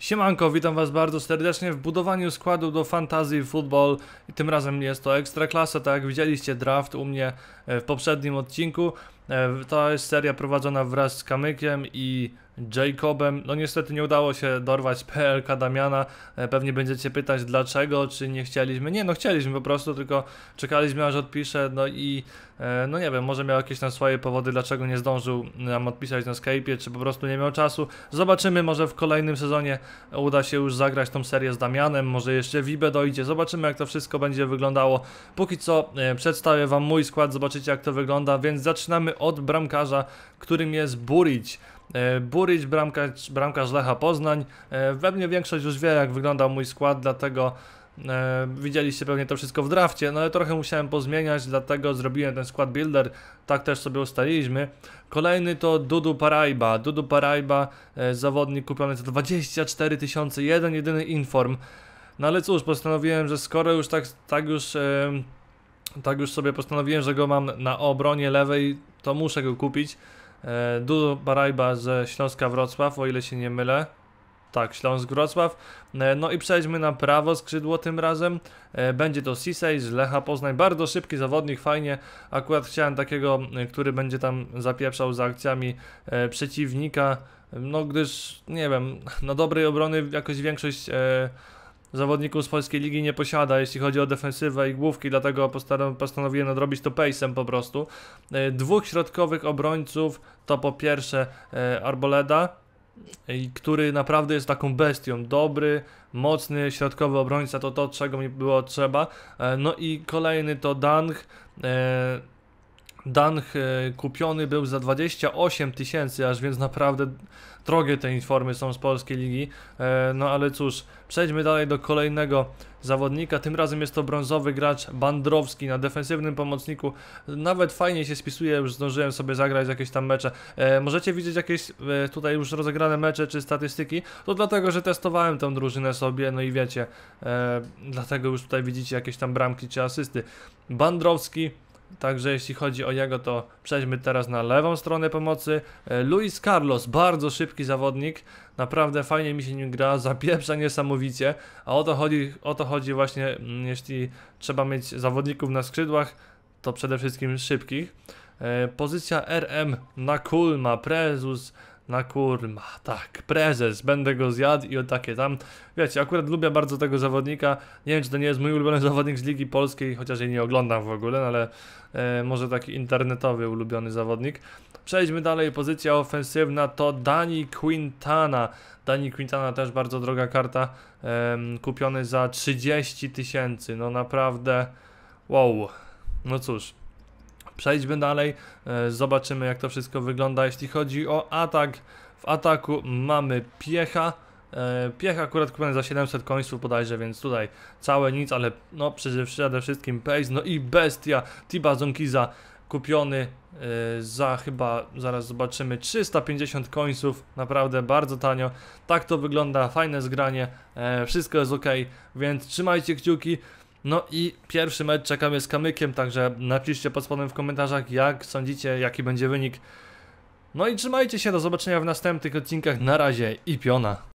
Siemanko, witam was bardzo serdecznie w budowaniu składu do Fantasy Football i tym razem jest to ekstra klasa, tak jak widzieliście draft u mnie e, w poprzednim odcinku. E, to jest seria prowadzona wraz z Kamykiem i Jacobem. No niestety nie udało się dorwać PLK Damiana. E, pewnie będziecie pytać dlaczego, czy nie chcieliśmy. Nie, no chcieliśmy po prostu, tylko czekaliśmy aż odpisze, no i e, no nie wiem, może miał jakieś tam swoje powody, dlaczego nie zdążył nam odpisać na Skype'ie, czy po prostu nie miał czasu. Zobaczymy, może w kolejnym sezonie uda się już zagrać tą serię z Damianem, może jeszcze Wibe dojdzie, zobaczymy jak to wszystko będzie wyglądało. Póki co e, przedstawię Wam mój skład, zobaczycie jak to wygląda, więc zaczynamy od bramkarza, którym jest Buric. E, Buric, bramkarz, bramkarz Lecha Poznań. Pewnie większość już wie jak wyglądał mój skład, dlatego e, widzieliście pewnie to wszystko w drafcie, no ale trochę musiałem pozmieniać, dlatego zrobiłem ten skład builder, tak też sobie ustaliliśmy. Kolejny to Dudu Paraiba, Dudu Paraiba, e, zawodnik kupiony za 24 tysiące, jeden jedyny inform. No ale cóż, postanowiłem, że skoro już tak, tak już... tak już sobie postanowiłem, że go mam na obronie lewej, to muszę go kupić. E, Dudu Barajba ze Śląska Wrocław, o ile się nie mylę. Tak, Śląsk Wrocław. E, no i przejdźmy na prawo skrzydło tym razem. E, będzie to Sisej z Lecha Poznań. Bardzo szybki zawodnik, fajnie. Akurat chciałem takiego, który będzie tam zapieprzał za akcjami przeciwnika. No gdyż, nie wiem, na no dobrej obrony jakoś większość zawodników z polskiej ligi nie posiada, jeśli chodzi o defensywę i główki, dlatego postanowiłem nadrobić to pejsem po prostu. E, dwóch środkowych obrońców to po pierwsze e, Arboleda, który naprawdę jest taką bestią, dobry, mocny środkowy obrońca, to to czego mi było trzeba. E, no i kolejny to Dang, Danch e, kupiony był za 28 tysięcy, aż więc naprawdę drogie te informy są z polskiej ligi. E, no ale cóż, przejdźmy dalej do kolejnego zawodnika. Tym razem jest to brązowy gracz Bandrowski na defensywnym pomocniku. Nawet fajnie się spisuje, już zdążyłem sobie zagrać jakieś tam mecze. E, możecie widzieć jakieś tutaj już rozegrane mecze czy statystyki? To dlatego, że testowałem tę drużynę sobie, no i wiecie, dlatego już tutaj widzicie jakieś tam bramki czy asysty. Bandrowski Także jeśli chodzi o jego, to przejdźmy teraz na lewą stronę pomocy. E, Luis Carlos, bardzo szybki zawodnik, naprawdę fajnie mi się nim gra, zapieprza niesamowicie, a o to chodzi, o to chodzi właśnie, mm, jeśli trzeba mieć zawodników na skrzydłach, to przede wszystkim szybkich. E, pozycja RM na Kulma, Prezus, na kurma, tak, prezes, będę go zjadł i o takie tam. Wiecie, akurat lubię bardzo tego zawodnika, nie wiem czy to nie jest mój ulubiony zawodnik z Ligi Polskiej, chociaż jej nie oglądam w ogóle, no ale e, może taki internetowy ulubiony zawodnik. Przejdźmy dalej, pozycja ofensywna to Dani Quintana. Dani Quintana też bardzo droga karta, e, kupiony za 30 tysięcy, no naprawdę, wow. No cóż, Przejdźmy dalej, e, zobaczymy jak to wszystko wygląda. Jeśli chodzi o atak, w ataku mamy piecha. E, piech akurat kupiony za 700 końców bodajże, więc tutaj całe nic, ale no przede wszystkim Pace, no i Bestia, Tiba Zonkiza kupiony e, za chyba, zaraz zobaczymy, 350 końców, naprawdę bardzo tanio, tak to wygląda, fajne zgranie, wszystko jest ok, więc trzymajcie kciuki, no i pierwszy mecz czekamy z Kamykiem, także napiszcie pod spodem w komentarzach jak sądzicie, jaki będzie wynik. No i trzymajcie się, do zobaczenia w następnych odcinkach, na razie i piona!